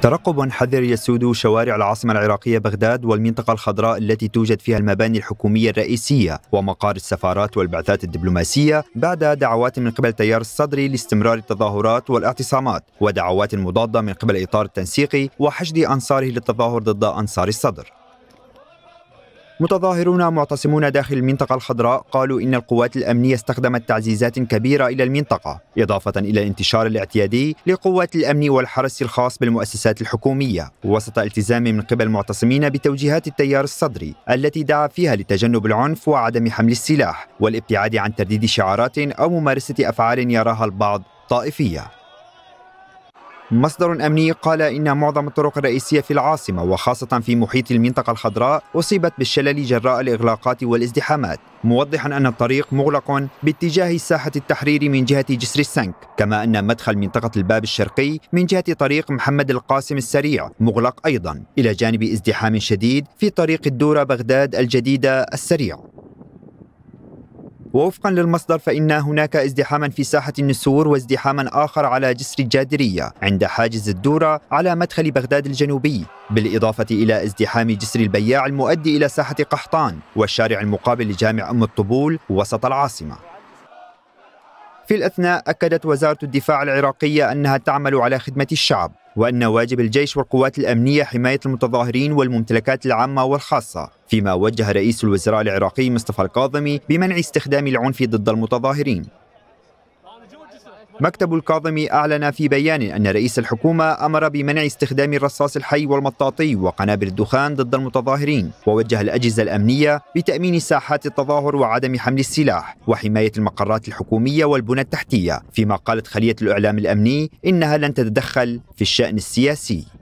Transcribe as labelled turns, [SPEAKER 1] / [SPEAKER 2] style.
[SPEAKER 1] ترقب حذر يسود شوارع العاصمة العراقية بغداد والمنطقة الخضراء التي توجد فيها المباني الحكومية الرئيسية ومقار السفارات والبعثات الدبلوماسية بعد دعوات من قبل تيار الصدري لاستمرار التظاهرات والاعتصامات ودعوات مضادة من قبل إطار التنسيقي وحشد أنصاره للتظاهر ضد أنصار الصدر متظاهرون معتصمون داخل المنطقة الخضراء قالوا إن القوات الأمنية استخدمت تعزيزات كبيرة إلى المنطقة إضافة إلى الانتشار الاعتيادي لقوات الأمن والحرس الخاص بالمؤسسات الحكومية وسط التزام من قبل المعتصمين بتوجيهات التيار الصدري التي دعا فيها لتجنب العنف وعدم حمل السلاح والابتعاد عن ترديد شعارات أو ممارسة أفعال يراها البعض طائفية مصدر أمني قال إن معظم الطرق الرئيسية في العاصمة وخاصة في محيط المنطقة الخضراء أصيبت بالشلل جراء الإغلاقات والازدحامات موضحا أن الطريق مغلق باتجاه ساحة التحرير من جهة جسر السنك كما أن مدخل منطقة الباب الشرقي من جهة طريق محمد القاسم السريع مغلق أيضا إلى جانب ازدحام شديد في طريق الدورة بغداد الجديدة السريع ووفقا للمصدر فإن هناك ازدحاما في ساحة النسور وازدحاما آخر على جسر الجادرية عند حاجز الدورة على مدخل بغداد الجنوبي بالإضافة إلى ازدحام جسر البياع المؤدي إلى ساحة قحطان والشارع المقابل لجامع أم الطبول وسط العاصمة في الأثناء أكدت وزارة الدفاع العراقية أنها تعمل على خدمة الشعب وأن واجب الجيش والقوات الأمنية حماية المتظاهرين والممتلكات العامة والخاصة فيما وجه رئيس الوزراء العراقي مصطفى الكاظمي بمنع استخدام العنف ضد المتظاهرين مكتب الكاظم أعلن في بيان أن رئيس الحكومة أمر بمنع استخدام الرصاص الحي والمطاطي وقنابل الدخان ضد المتظاهرين ووجه الأجهزة الأمنية بتأمين ساحات التظاهر وعدم حمل السلاح وحماية المقرات الحكومية والبنى التحتية فيما قالت خلية الإعلام الأمني إنها لن تتدخل في الشأن السياسي